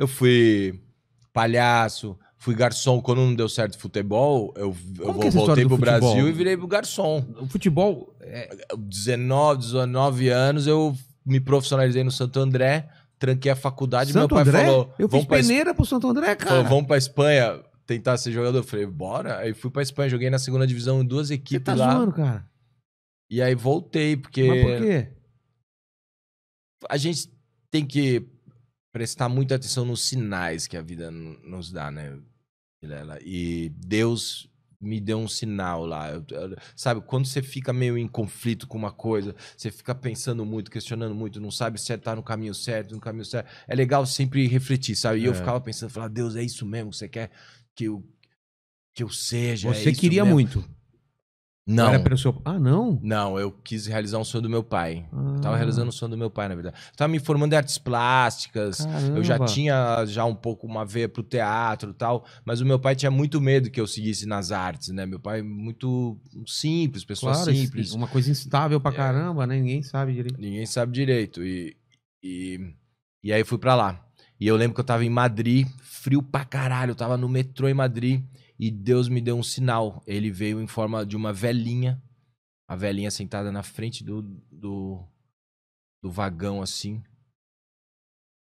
Eu fui palhaço, fui garçom quando não deu certo futebol. Eu, eu é voltei é pro Brasil e virei pro garçom. O futebol. É... 19, 19 anos eu me profissionalizei no Santo André, tranquei a faculdade. Santo meu pai André? falou. Eu fiz peneira es... pro Santo André, cara. Falou, vamos pra Espanha tentar ser jogador. Eu falei, bora. Aí fui pra Espanha, joguei na segunda divisão em duas equipes tá lá. Zoando, cara. E aí voltei, porque. Mas por quê? A gente tem que prestar muita atenção nos sinais que a vida nos dá, né, Vilela? E Deus me deu um sinal lá. Eu, eu, sabe, quando você fica meio em conflito com uma coisa, você fica pensando muito, questionando muito, não sabe se está no caminho certo, no caminho certo. É legal sempre refletir, sabe? E é. eu ficava pensando, falar, Deus, é isso mesmo que você quer que eu, que eu seja? Você é queria mesmo? muito. Não. Era pelo seu. Ah, não? Não, eu quis realizar um sonho do meu pai. Ah. Eu tava ah. realizando um sonho do meu pai, na verdade. Eu tava me formando em artes plásticas. Caramba. Eu já tinha já um pouco uma veia pro teatro e tal. Mas o meu pai tinha muito medo que eu seguisse nas artes, né? Meu pai muito simples, pessoa claro, simples. Uma coisa instável pra é. caramba, é. né? Ninguém sabe direito. Ninguém sabe direito. E, e, e aí fui para lá. E eu lembro que eu tava em Madrid, frio pra caralho. Eu tava no metrô em Madrid e Deus me deu um sinal. Ele veio em forma de uma velhinha, a velhinha sentada na frente do, do, do vagão assim.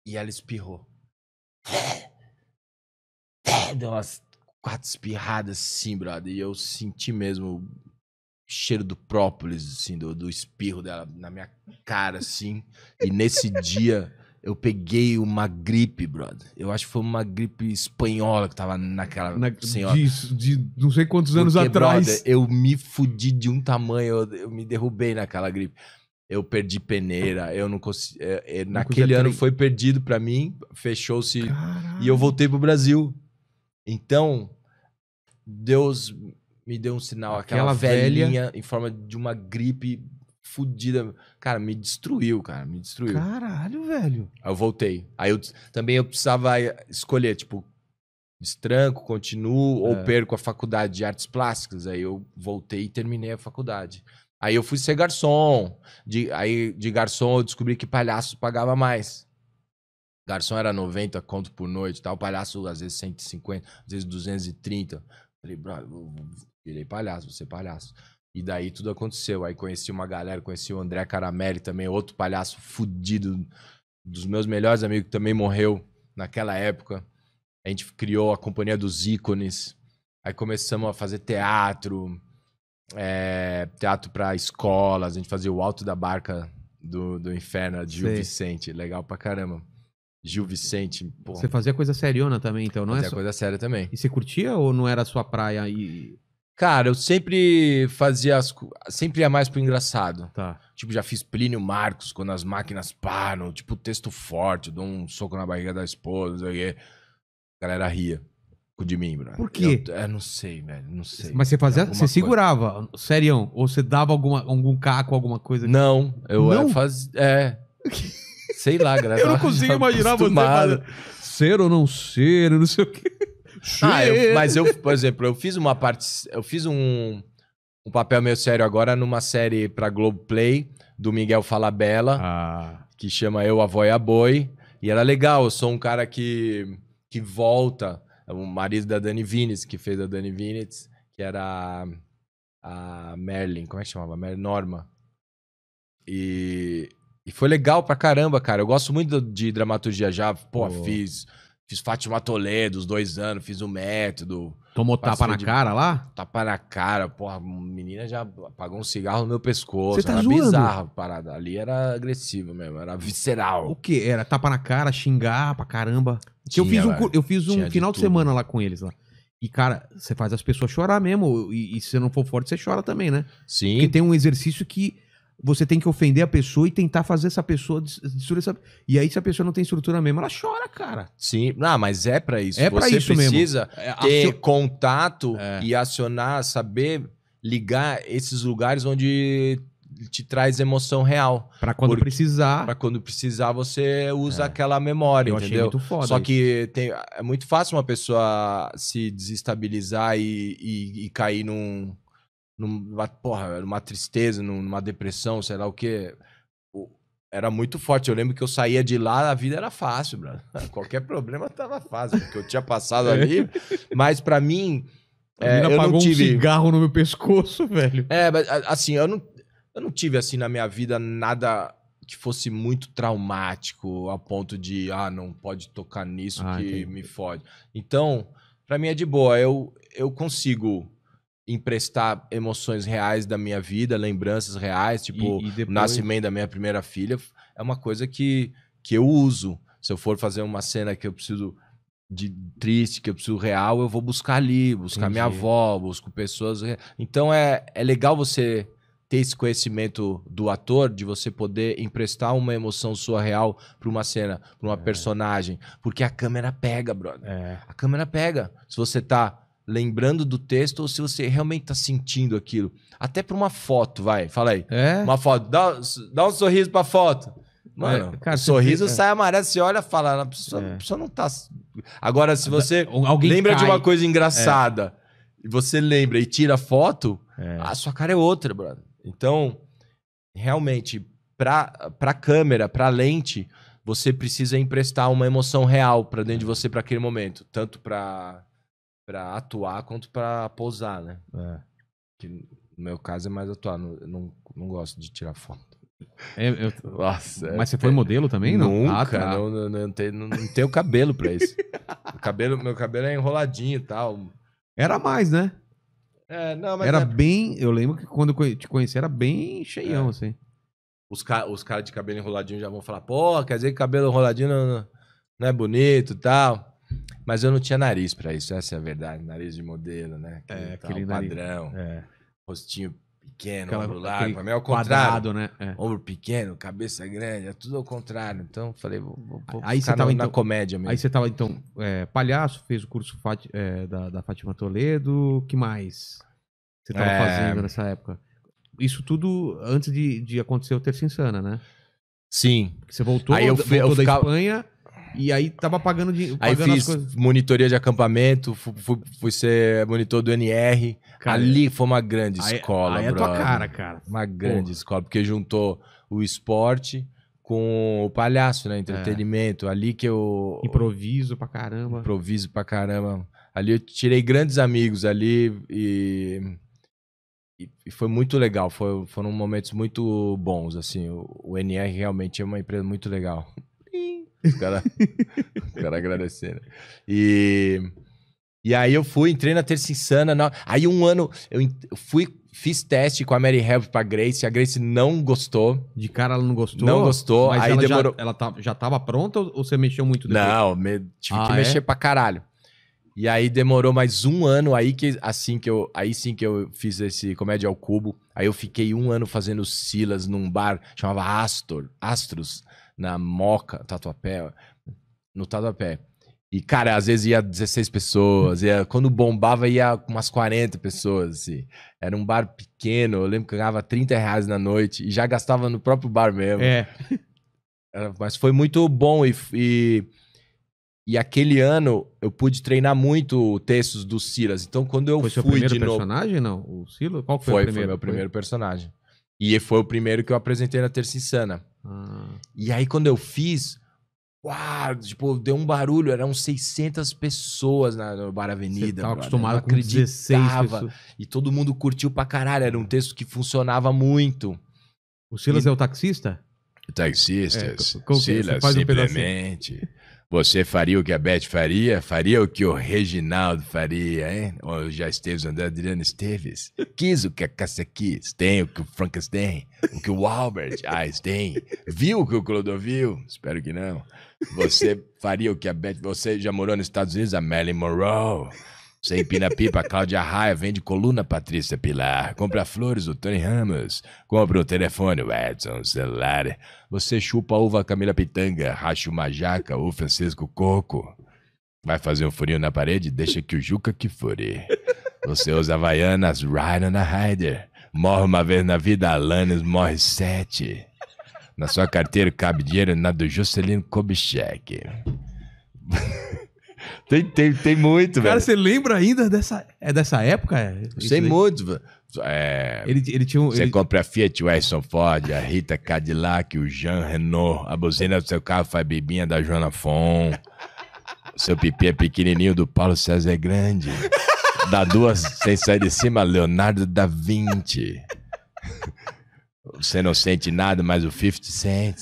E ela espirrou. Deu umas quatro espirradas assim, brother. E eu senti mesmo o cheiro do própolis, assim, do, do espirro dela na minha cara, assim. E nesse dia eu peguei uma gripe, brother. Eu acho que foi uma gripe espanhola que tava naquela Na, senhora. De, de não sei quantos anos Porque, atrás. Brother, eu me fudi de um tamanho, eu, eu, me derrubei naquela gripe. Eu perdi peneira, eu não consegui. É, é, naquele ano foi perdido para mim, fechou-se e eu voltei pro Brasil. Então, Deus me deu um sinal. Aquela, aquela velhinha velha... em forma de uma gripe fudida. Cara, me destruiu, cara, me destruiu. Caralho, velho. Aí eu voltei. Aí eu também eu precisava eh, escolher, tipo, destranco, continuo é. ou perco a faculdade de artes plásticas. Aí eu voltei e terminei a faculdade. Aí eu fui ser garçom. De, aí de garçom eu descobri que palhaço pagava mais. Garçom era 90 conto por noite, tal. Palhaço às vezes 150, às vezes 230. Falei, bro, eu virei palhaço, vou ser palhaço. E daí tudo aconteceu. Aí conheci uma galera, conheci o André Caramelli também, outro palhaço fudido, dos meus melhores amigos que também morreu naquela época. A gente criou a Companhia dos Ícones. Aí começamos a fazer teatro, é, teatro para escolas. A gente fazia o Alto da Barca do, do Inferno, de Gil Sei. Vicente. Legal pra caramba. Gil Vicente. Porra. Você fazia coisa seriona também, então, não fazia é? Fazia só... coisa séria também. E você curtia ou não era a sua praia? E... Cara, eu sempre fazia as. Sempre ia mais pro engraçado. Tá. Tipo, já fiz Plínio Marcos quando as máquinas param, tipo, texto forte, dou um soco na barriga da esposa, não sei o quê. A galera ria de mim, bro. Por quê? Eu, eu, é, não sei, velho. Não sei. Mas você fazia. Você coisa. segurava, sério? Ou você dava alguma, algum caco, alguma coisa? Não, eu não? fazia. É. é. sei lá, galera. eu não consigo imaginar acostumado. você fazer. Ser ou não ser, não sei o quê. Ah, eu, mas eu, por exemplo, eu fiz uma parte. Eu fiz um, um papel meio sério agora numa série pra Globoplay do Miguel Falabella, ah. que chama Eu, a Avó e a Boi. E era legal, eu sou um cara que, que volta. É o marido da Dani Vinitz, que fez a Dani Vinitz, que era a, a Merlin, como é que chamava? Merlin Norma. E, e foi legal pra caramba, cara. Eu gosto muito de dramaturgia já. Pô, oh. fiz Fiz Fátima Toledo, os dois anos, fiz o método. Tomou tapa na de... cara lá? Tapa na cara, porra, a menina já apagou um cigarro no meu pescoço. Você tá era a parada. Ali era agressivo mesmo, era visceral. O que? Era tapa na cara, xingar pra caramba. Tinha, eu fiz um, eu fiz um final de, de semana lá com eles lá. E, cara, você faz as pessoas chorar mesmo. E, e, se você não for forte, você chora também, né? Sim. Porque tem um exercício que você tem que ofender a pessoa e tentar fazer essa pessoa destruir essa... E aí, se a pessoa não tem estrutura mesmo, ela chora, cara. Sim, não, ah, mas é para isso. É para isso mesmo. Você precisa é, ter contato é. e acionar, saber ligar esses lugares onde te traz emoção real. Para quando Porque, precisar. Para quando precisar, você usa é. aquela memória, Eu entendeu? muito foda Só isso. que tem, é muito fácil uma pessoa se desestabilizar e, e, e cair num numa, porra, numa tristeza, numa depressão, sei lá o quê. Era muito forte. Eu lembro que eu saía de lá, a vida era fácil, bro. Qualquer problema tava fácil, porque eu tinha passado é. ali. Mas para mim. É, eu não tive... um cigarro no meu pescoço, velho. É, mas assim, eu não, eu não tive assim na minha vida nada que fosse muito traumático a ponto de, ah, não pode tocar nisso ah, que entendi. me fode. Então, para mim é de boa. Eu, eu consigo emprestar emoções reais da minha vida, lembranças reais, tipo e, e depois... o nascimento da minha primeira filha, é uma coisa que, que eu uso. Se eu for fazer uma cena que eu preciso de triste, que eu preciso real, eu vou buscar ali, buscar Entendi. minha avó, busco pessoas. Então é, é legal você ter esse conhecimento do ator, de você poder emprestar uma emoção sua real para uma cena, para uma é. personagem, porque a câmera pega, brother. É. A câmera pega. Se você tá lembrando do texto ou se você realmente está sentindo aquilo. Até para uma foto, vai, fala aí. É? Uma foto, dá, dá um sorriso para a foto. Mano, é, cara, sorriso fica... sai amarelo, você olha e fala, a pessoa, é. a pessoa, não tá. Agora, se você Alguém lembra cai. de uma coisa engraçada e você lembra e tira foto, é. a sua cara é outra, brother. Então, realmente, para a câmera, para a lente, você precisa emprestar uma emoção real para dentro de você para aquele momento, tanto para para atuar quanto para posar, né? É. Que no meu caso é mais atuar, não, não, não gosto de tirar foto. É, eu... Nossa, Mas você é foi modelo também? Não? Nunca, ah, tá. não, não, não, tenho, não, não tenho cabelo pra isso. o cabelo, meu cabelo é enroladinho e tal. Era mais, né? É, não, mas era é... bem. Eu lembro que quando eu te conheci era bem cheião, é. assim. Os, ca... os caras de cabelo enroladinho já vão falar, pô, quer dizer que cabelo enroladinho não, não é bonito e tal. Mas eu não tinha nariz para isso, essa é a verdade. Nariz de modelo, né? Aquele, é, aquele tal, padrão. É. Rostinho pequeno, ombro largo. Pra mim é o quadrado, contrário. né? É. Ombro pequeno, cabeça grande, é tudo ao contrário. Então, falei, vou, vou, vou aí você tava, na, então, na comédia mesmo. Aí você tava, então, é, palhaço, fez o curso Fati, é, da, da Fátima Toledo. que mais você tava é. fazendo nessa época? Isso tudo antes de, de acontecer o Terça Insana, né? Sim. Porque você voltou, aí eu, voltou eu, eu da ficava... Espanha e aí tava pagando de Aí fiz monitoria de acampamento, fui, fui, fui ser monitor do NR. Cara, Ali foi uma grande aí, escola, aí é brother. tua cara, cara. Uma grande Porra. escola, porque juntou o esporte com o palhaço, né? Entretenimento. É. Ali que eu. Improviso pra caramba. Improviso pra caramba. Ali eu tirei grandes amigos ali e. E foi muito legal, foi, foram momentos muito bons, assim, o, o NR realmente é uma empresa muito legal. Os caras cara agradecendo. Né? E, e aí eu fui, entrei na Terça Insana. Na, aí um ano eu, eu fui, fiz teste com a Mary Help pra Grace. A Grace não gostou. De cara ela não gostou? Não gostou. Mas aí ela demorou. Já, ela tá, já tava pronta ou você mexeu muito depois? Não, me, tive ah, que é? mexer pra caralho. E aí demorou mais um ano aí que assim que eu aí sim que eu fiz esse comédia ao cubo. Aí eu fiquei um ano fazendo Silas num bar chamava Astor Astros na Moca, Tatuapé, no Tatuapé. E, cara, às vezes ia 16 pessoas, ia, quando bombava ia umas 40 pessoas, assim. Era um bar pequeno, eu lembro que eu ganhava 30 reais na noite e já gastava no próprio bar mesmo. É. Era, mas foi muito bom e, e, e, aquele ano eu pude treinar muito textos do Silas. Então, quando eu foi fui seu primeiro personagem, novo... não? O Silas? Qual foi, foi o primeiro? Foi meu primeiro foi? personagem. E foi o primeiro que eu apresentei na Terça Insana. Hum. E aí, quando eu fiz, uau, tipo, deu um barulho, eram 600 pessoas na, Bar Avenida. Você acostumado brother, com 16 pessoas. E todo mundo curtiu pra caralho, era um texto que funcionava muito. O Silas e... é o taxista? Taxistas, é, Silas, simplesmente. Você faria o que a Beth faria? Faria o que o Reginaldo faria, hein? Ou já Esteves andando, Adriano Esteves? Quis o que a Cássia quis. Tem o que o Frankenstein, tem. O que o Albert Einstein. Viu o que o Clodovil? Espero que não. Você faria o que a Beth... Você já morou nos Estados Unidos? A Marilyn Monroe. Você empina pipa, Cláudia Raia, vende coluna, Patrícia Pilar. Compra flores, o Tony Ramos. Compra o telefone, o Edson, o celular. Você chupa a uva, Camila Pitanga. Racha uma jaca, o Francisco Coco. Vai fazer um furinho na parede, deixa que o Juca que fure. Você usa Havaianas, Ryan na Ryder. Morre uma vez na vida, Alanis morre sete. Na sua carteira cabe dinheiro na do Juscelino Kubitschek. Tem, tem, tem muito, Cara, velho. Cara, você lembra ainda dessa, é dessa época? É? Sei muito, velho. É, ele, ele tinha um, você ele... compra a Fiat Edson Ford, a Rita Cadillac, o Jean Renault, a buzina do seu carro faz bibinha da Joana Fon, seu pipi é pequenininho do Paulo César é grande, da duas sem sair de cima, Leonardo da Vinci. Você não sente nada, mas o 50 Cent.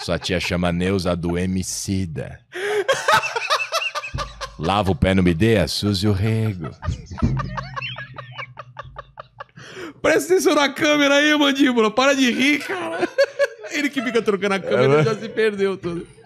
Sua tia chama Neuza do da Lava o pé no me dê, Suzy o rego. Presta atenção na câmera aí, mandíbula. Para de rir, cara. Ele que fica trocando a câmera é, já se perdeu todo.